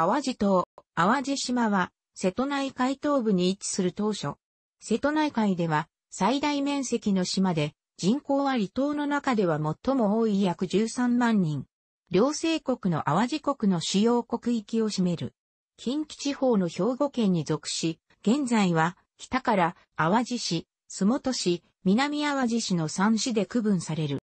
淡路島、淡路島は、瀬戸内海東部に位置する当初。瀬戸内海では、最大面積の島で、人口は離島の中では最も多い約13万人。両政国の淡路国の主要国域を占める。近畿地方の兵庫県に属し、現在は、北から淡路市、洲本市、南淡路市の3市で区分される。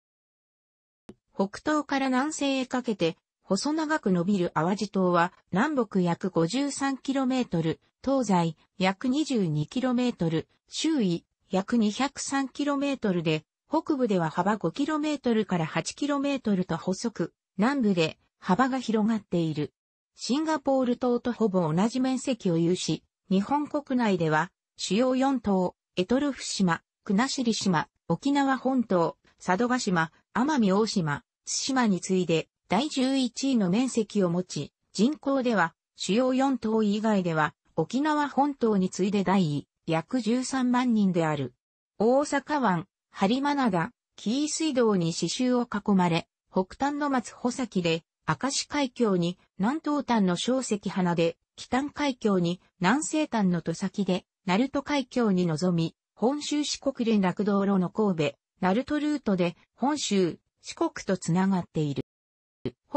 北東から南西へかけて細長く伸びる淡路島は南北約 53km、東西約 22km、周囲約 203km で、北部では幅 5km から 8km と細く、南部で幅が広がっている。シンガポール島とほぼ同じ面積を有し、日本国内では主要4島、エトルフ島、国後島、沖縄本島、佐渡島、奄美大島、津島に次いで第11位の面積を持ち、人口では主要4島以外では沖縄本島に次いで第位、約13万人である。大阪湾、播磨灘、紀伊水道に刺繍を囲まれ、北端の松穂先で、明石海峡に南東端の小石花で、北端海峡に南西端の戸崎で、鳴門海峡に臨み、本州四国連絡道路の神戸、鳴門ルートで本州、四国とつながっている。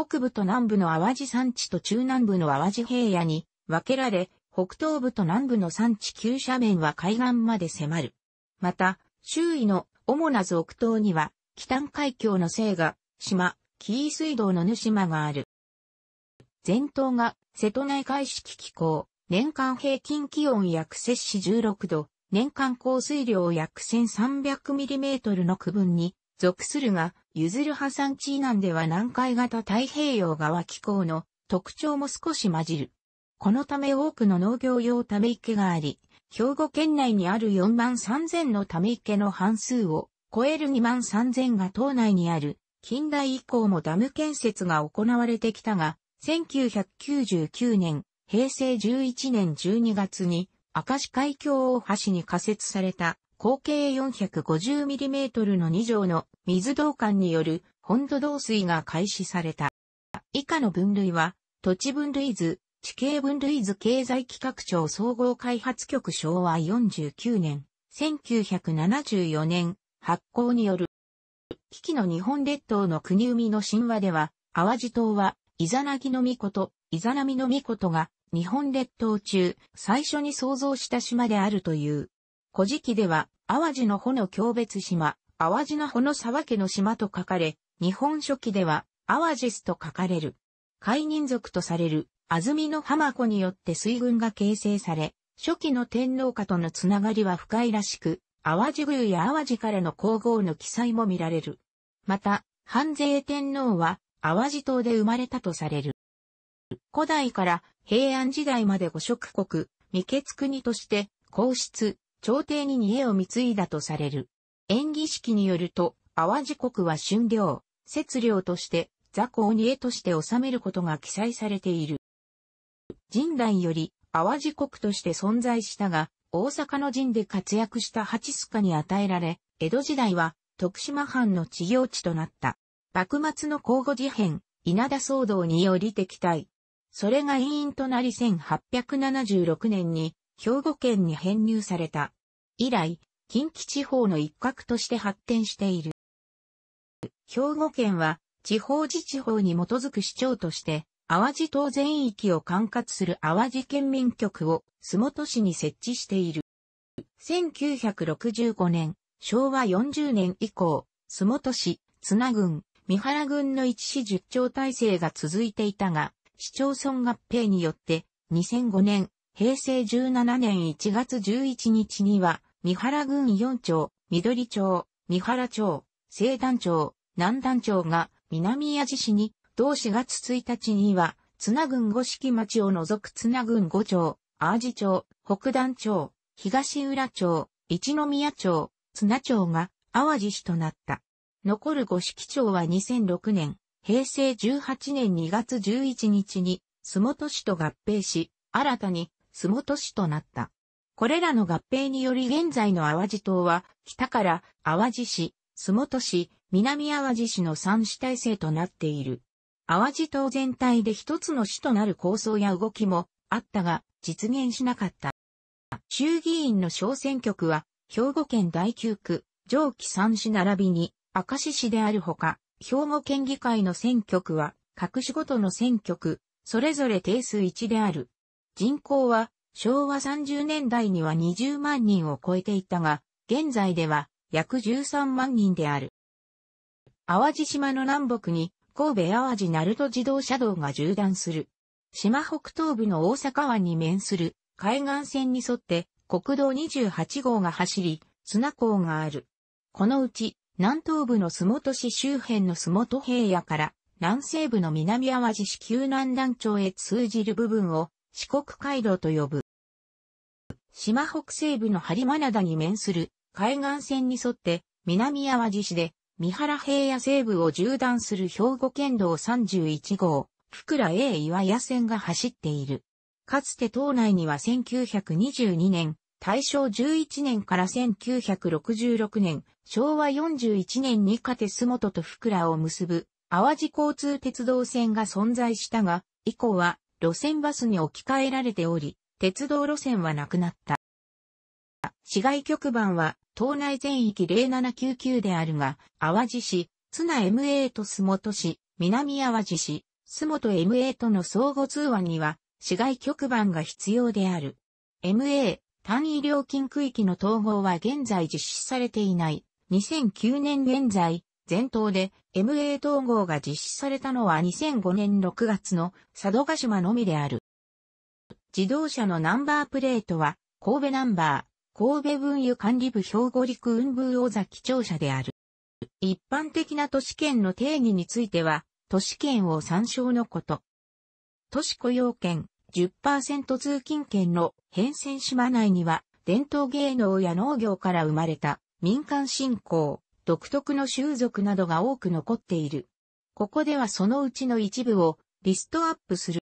北部と南部の淡路山地と中南部の淡路平野に分けられ、北東部と南部の山地急斜面は海岸まで迫る。また、周囲の主な続島には、北海峡の聖が、島、紀伊水道の主島がある。前頭が瀬戸内海式気候、年間平均気温約摂氏16度、年間降水量約 1300mm の区分に属するが、ユズルハ山地南では南海型太平洋側気候の特徴も少し混じる。このため多くの農業用ため池があり、兵庫県内にある4万3000のため池の半数を超える2万3000が島内にある近代以降もダム建設が行われてきたが、1999年、平成11年12月に明石海峡大橋に仮設された口径 450mm の2畳の水道管による本土導水が開始された。以下の分類は、土地分類図、地形分類図経済企画庁総合開発局昭和49年、1974年発行による。危機の日本列島の国海の神話では、淡路島は、イザナギの御と、イザナミの御とが、日本列島中、最初に創造した島であるという。古事記では、淡路の穂の京別島、淡路の穂の沢家の島と書かれ、日本書紀では、淡路スと書かれる。海人族とされる、安曇の浜子によって水軍が形成され、初期の天皇家とのつながりは深いらしく、淡路宮や淡路からの皇后の記載も見られる。また、半税天皇は、淡路島で生まれたとされる。古代から平安時代まで五色国、未決国として、皇室、朝廷に煮えを貢いだとされる。演技式によると、淡路国は春領、節領として、雑魚を煮えとして治めることが記載されている。神代より、淡路国として存在したが、大阪の陣で活躍した八須賀に与えられ、江戸時代は徳島藩の治療地となった。幕末の交互事変、稲田騒動により敵対。それが因因となり1876年に兵庫県に編入された。以来、近畿地方の一角として発展している。兵庫県は、地方自治法に基づく市長として、淡路島全域を管轄する淡路県民局を洲本市に設置している。1965年、昭和40年以降、洲本市、津名郡、三原郡の一市十町体制が続いていたが、市町村合併によって、2005年、平成17年1月11日には、三原郡4町、緑町、三原町、西団町、南団町が南矢市に、同4月1日には、津郡五色町を除く津郡五町、淡路町、北団町、東浦町、一宮町、津町が淡路市となった。残る五色町は2006年、平成18年2月11日に、洲本市と合併し、新たに洲本市となった。これらの合併により現在の淡路島は、北から淡路市、洲本市、南淡路市の三市体制となっている。淡路島全体で一つの市となる構想や動きもあったが、実現しなかった。衆議院の小選挙区は、兵庫県第9区、上記三市並びに、明石市であるほか、兵庫県議会の選挙区は、各市ごとの選挙区、それぞれ定数1である。人口は昭和30年代には20万人を超えていたが、現在では約13万人である。淡路島の南北に神戸淡路鳴門自動車道が縦断する。島北東部の大阪湾に面する海岸線に沿って国道28号が走り、砂港がある。このうち南東部の洲本市周辺の洲本平野から南西部の南淡路市旧南南町へ通じる部分を四国回廊と呼ぶ。島北西部の播磨灘に面する海岸線に沿って南淡路市で三原平野西部を縦断する兵庫県道31号、福良 A 岩屋線が走っている。かつて島内には1922年、大正11年から1966年、昭和41年にかて洲元と福良を結ぶ淡路交通鉄道線が存在したが、以降は路線バスに置き換えられており、鉄道路線はなくなった。市外局番は、島内全域0799であるが、淡路市、津名 MA と洲本市、南淡路市、洲本 MA との相互通話には、市外局番が必要である。MA、単位料金区域の統合は現在実施されていない。2009年現在、全頭で MA 統合が実施されたのは2005年6月の佐渡島のみである。自動車のナンバープレートは神戸ナンバー、神戸分輸管理部兵庫陸運部大崎庁舎である。一般的な都市圏の定義については、都市圏を参照のこと。都市雇用圏10%通勤圏の変遷島内には、伝統芸能や農業から生まれた民間振興、独特の習俗などが多く残っている。ここではそのうちの一部をリストアップする。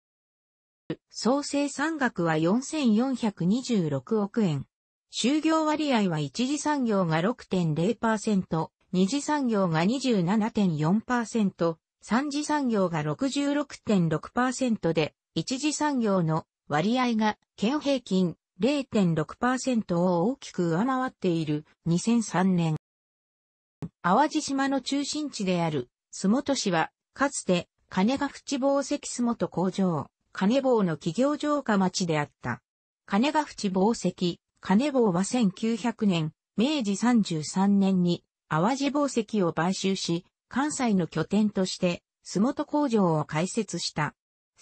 総生産額は4426億円。就業割合は一次産業が6.0%、二次産業が27.4%、三次産業が66.6%で、一次産業の割合が県平均0.6%を大きく上回っている2003年。淡路島の中心地である、洲本市は、かつて、金ヶ淵宝石洲本工場、金棒の企業城下町であった。金ヶ淵宝石、金棒は1900年、明治33年に、淡路宝石を買収し、関西の拠点として、洲本工場を開設した。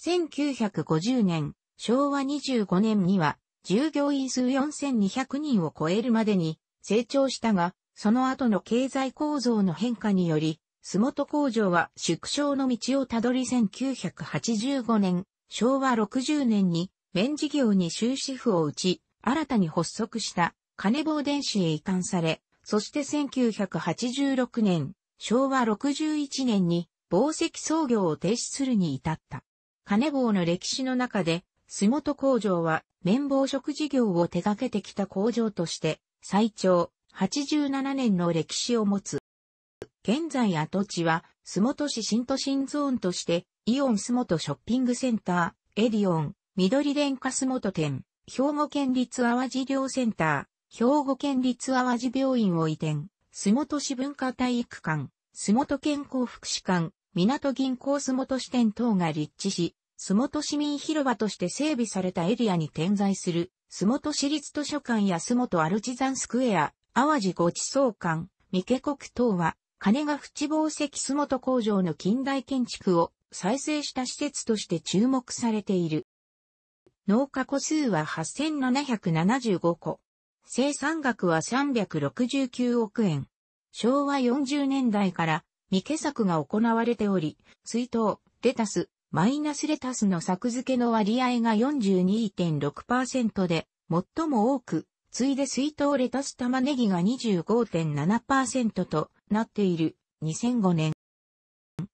1950年、昭和25年には、従業員数4200人を超えるまでに成長したが、その後の経済構造の変化により、洲本工場は縮小の道をたどり1985年、昭和60年に綿事業に終止符を打ち、新たに発足した金棒電子へ移管され、そして1986年、昭和61年に宝石創業を停止するに至った。金棒の歴史の中で、洲本工場は綿棒食事業を手掛けてきた工場として、最長87年の歴史を持つ。現在跡地は、洲本市新都心ゾーンとして、イオン洲本ショッピングセンター、エディオン、緑電化洲本店、兵庫県立淡路寮センター、兵庫県立淡路病院を移転、洲本市文化体育館、洲本健康福祉館、港銀行洲本支店等が立地し、洲本市民広場として整備されたエリアに点在する、洲本市立図書館や洲本アルチザンスクエア、淡路ご地層館、三毛国等は、金ヶ淵宝石洲本工場の近代建築を再生した施設として注目されている。農家個数は8775個。生産額は369億円。昭和40年代から未毛作が行われており、水筒、レタス、マイナスレタスの作付けの割合が42.6%で、最も多く次いで水筒レタス玉ねぎが25.7%となっている2005年。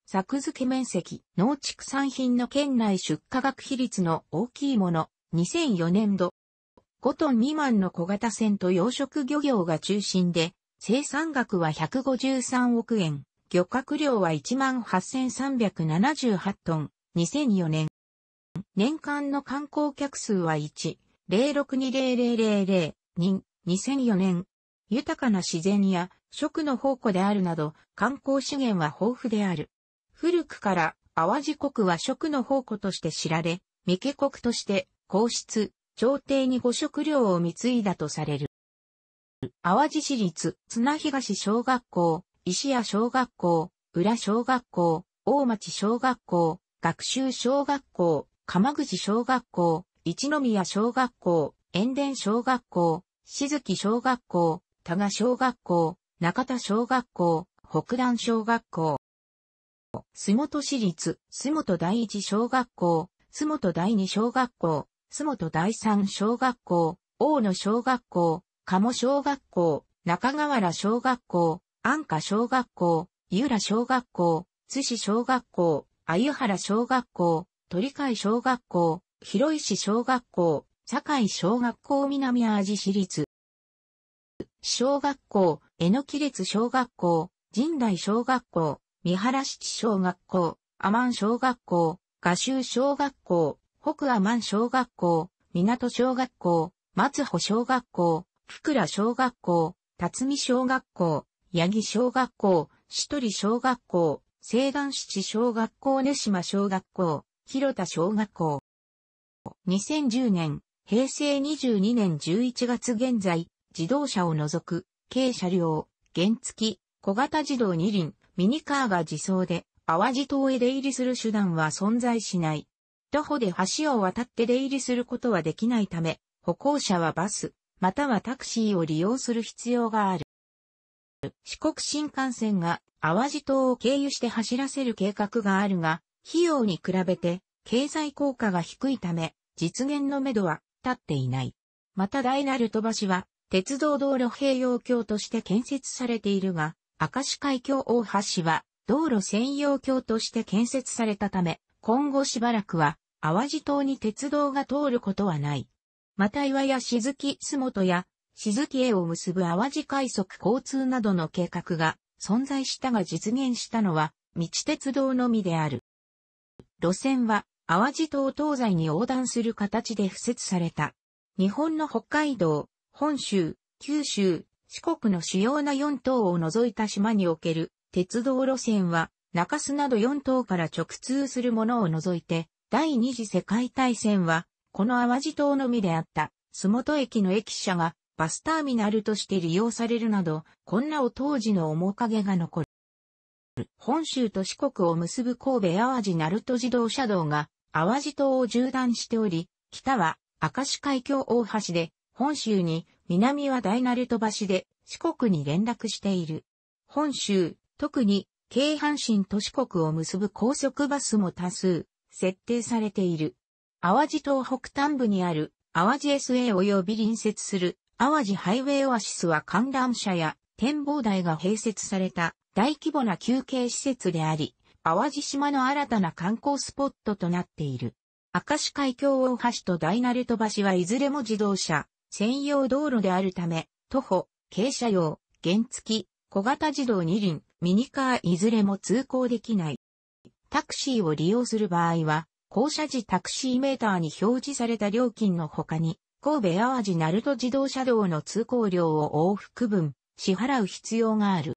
作付け面積、農畜産品の県内出荷額比率の大きいもの、2004年度。5トン未満の小型船と養殖漁業が中心で、生産額は153億円、漁獲量は18,378トン、2004年。年間の観光客数は1、0 6 2 0 0 0人、2004年、豊かな自然や食の宝庫であるなど、観光資源は豊富である。古くから、淡路国は食の宝庫として知られ、三毛国として、皇室、朝廷にご食料を貢いだとされる。淡路市立、綱東小学校、石屋小学校、浦小学校、大町小学校、学習小学校、鎌口小学校、一宮小学校、塩田小学校、静木小学校、多賀小学校、中田小学校、北段小学校。洲本市立、洲本第一小学校、洲本第二小学校、洲本第三小学校、大野小学校、鴨小学校、中川原小学校、安家小学校、井浦小学校、津市小学校、鮎原小学校、鳥海小学校、広石小学校、堺小学校南アージ市立。小学校、えのき列小学校、神代小学校、三原七小学校、マン小学校、画集小学校、北阿満小学校、港小学校、松穂小学校、福良小学校、辰巳小学校、八木小学校、しとり小学校、西岸七小学校根島小学校、広田小学校。2010年、平成22年11月現在、自動車を除く、軽車両、原付、小型自動二輪、ミニカーが自走で、淡路島へ出入りする手段は存在しない。徒歩で橋を渡って出入りすることはできないため、歩行者はバス、またはタクシーを利用する必要がある。四国新幹線が淡路島を経由して走らせる計画があるが、費用に比べて経済効果が低いため、実現のめどは立っていない。また大なる飛ばしは、鉄道道路併用橋として建設されているが、明石海峡大橋は、道路専用橋として建設されたため、今後しばらくは、淡路島に鉄道が通ることはない。また岩や静木洲本や、静木へを結ぶ淡路快速交通などの計画が存在したが実現したのは、道鉄道のみである。路線は、淡路島東西に横断する形で敷設された。日本の北海道、本州、九州、四国の主要な4島を除いた島における鉄道路線は、中洲など4島から直通するものを除いて、第二次世界大戦は、この淡路島のみであった、洲本駅の駅舎がバスターミナルとして利用されるなど、こんなお当時の面影が残る。本州と四国を結ぶ神戸淡路鳴門自動車道が淡路島を縦断しており、北は明石海峡大橋で、本州に、南は大鳴門橋で、四国に連絡している。本州、特に、京阪神と四国を結ぶ高速バスも多数、設定されている。淡路島北端部にある、淡路 SA 及び隣接する、淡路ハイウェイオアシスは観覧車や展望台が併設された大規模な休憩施設であり、淡路島の新たな観光スポットとなっている。明石海峡大橋と大鳴門橋はいずれも自動車、専用道路であるため、徒歩、軽車用、原付、小型自動二輪、ミニカーいずれも通行できない。タクシーを利用する場合は、降車時タクシーメーターに表示された料金の他に、神戸淡路鳴門自動車道の通行料を往復分、支払う必要がある。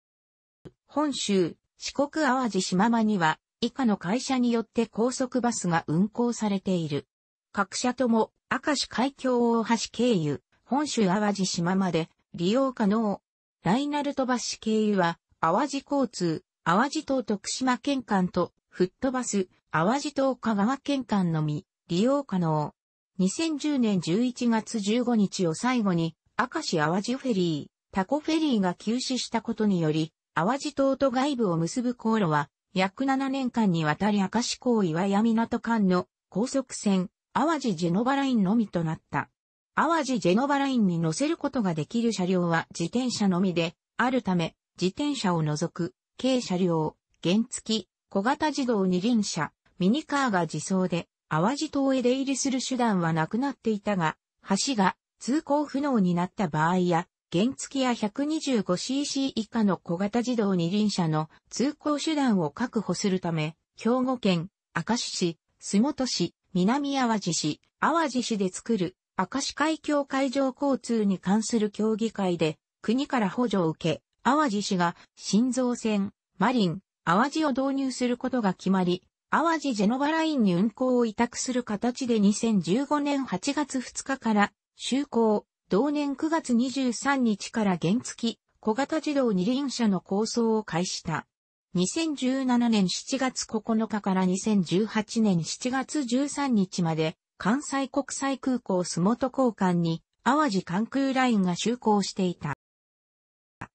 本州、四国淡路島間には、以下の会社によって高速バスが運行されている。各社とも、赤石海峡大橋経由、本州淡路島まで利用可能。ライナルト橋経由は、淡路交通、淡路島徳島県間と、フットバス、淡路島香川県間のみ、利用可能。2010年11月15日を最後に、赤石淡路フェリー、タコフェリーが休止したことにより、淡路島と外部を結ぶ航路は、約7年間にわたり明石港岩屋港間の高速船、淡路ジェノバラインのみとなった。淡路ジェノバラインに乗せることができる車両は自転車のみで、あるため、自転車を除く、軽車両、原付、小型自動二輪車、ミニカーが自走で、淡路島へ出入りする手段はなくなっていたが、橋が通行不能になった場合や、原付や 125cc 以下の小型自動二輪車の通行手段を確保するため、兵庫県、明石市、洲本市、南淡路市、淡路市で作る、明石海峡海上交通に関する協議会で、国から補助を受け、淡路市が、新造船、マリン、淡路を導入することが決まり、淡路ジェノバラインに運行を委託する形で2015年8月2日から、就航、同年9月23日から原付小型自動二輪車の構想を開始した。2017年7月9日から2018年7月13日まで関西国際空港洲本交換に淡路関空ラインが就航していた。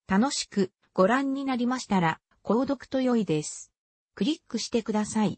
楽しくご覧になりましたら、購読と良いです。クリックしてください。